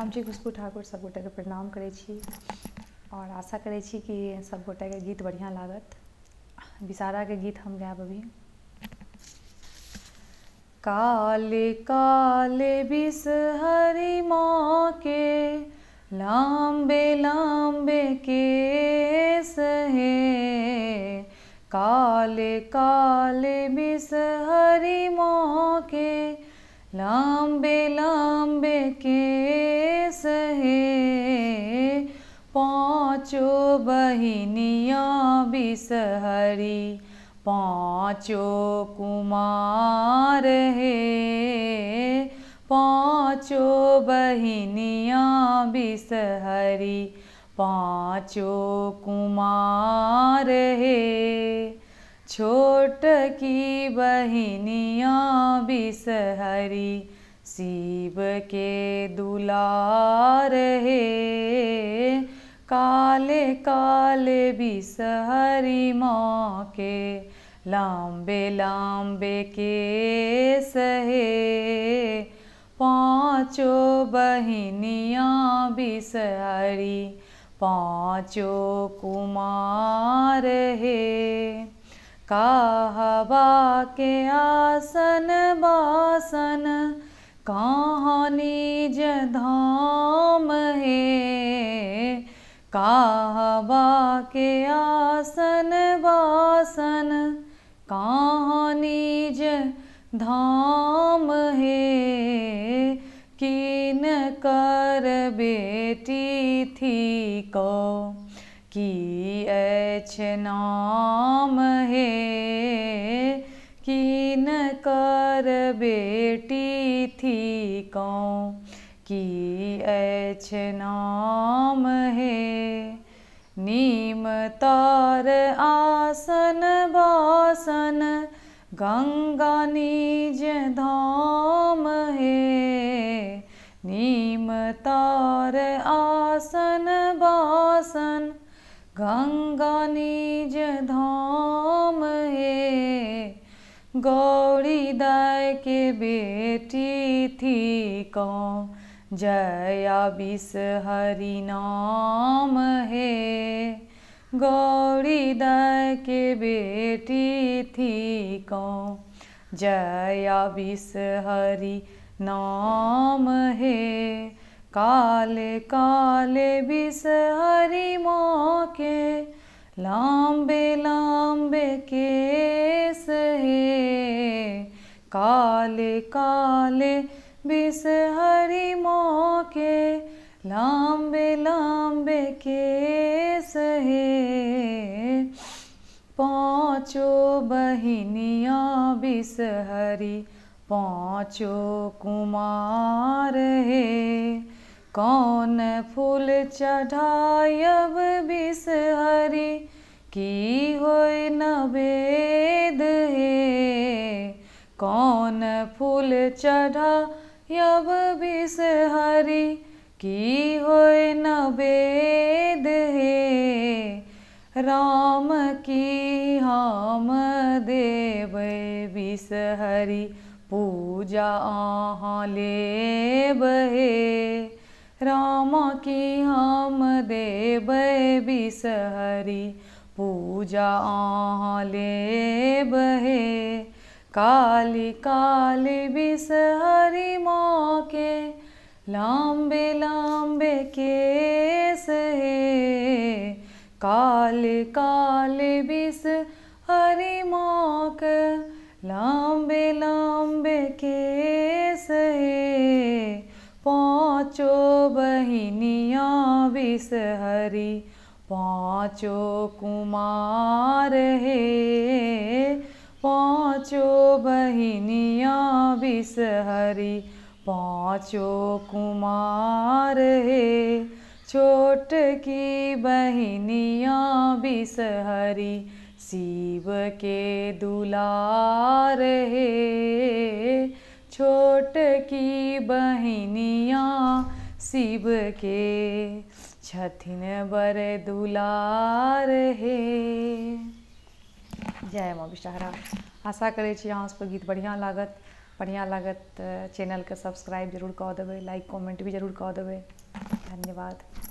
हम छी खुशबू ठाकुर सब गोटे के प्रणाम करै छी और आशा करै छी कि सब गोटे के गीत बढ़िया लागत के गीत हम गायब अभी काले काले हरी माँ के लाम्बे लम्बे केस है काले काले हरी माँ के लाम्बे लम्बे बहनियाँ बिसहरी पाँचों कुमार है पाँचों बहनियाँ बिसहरी पाँचों कुमार है छोट की बहनियाँ बिसहरी शिव के दुलार है काले काले बिसहरी माँ के लाम्बे लाम्बे के सहे पाँचों बहनियाँ बिसहरी पाँचों कुमार हे कहवा के आसन बासन कहानी ज धाम है कहवा के आसन वासन कहानीज धाम हे किन कर बेटी थी को की नाम हे किन कर बेटी थी कौ की ऐछ नाम है नीम तार आसन बासन गंगा निज धाम है नीम तार आसन बासन गंगा निज धाम है गौरी दाय के बेटी थी कौ जया विष हरि नाम है गौरी दय के बेटी थी कौ जया विष हरि नाम है काले काले विष हरि माँ के लाम्बे लाम्बे केस है काले काले बिस हरी मौके लांबे लांबे केस हे पाँचो बहिनिया बिस हरी पाँचो कुमार हे कौन फूल चढ़ायब बिसहरी की हो नवेद हे कौन फूल चढ़ा यव बिसहरी की हो न बेद हे राम की हम देव बिसहरी पूजा अहाँ लेब हे राम की हम देव बिसहरी पूजा अहाँ लेब हे काल काल विष हरि मे लम्म्बलम्बे केसहे काल काल विस हरि मम्बेलम्बे केसहे पा बहिनिया विस हरि कुमार हे पाँचों बहनिया विसहरी पाँचों कुमार है छोट की बहनियाँ विसहरी शिव के दुलार हे छोट की बहनियाँ शिव के छथिन बर दुलार हे जय माँ विषहरा आशा करे छी अहाँ सभके गीत बढ़िया लागत बढ़िया लागत के सब्सक्राइब जरूर कह देवे लाइक कमेंट भी जरूर कह देवे धन्यवाद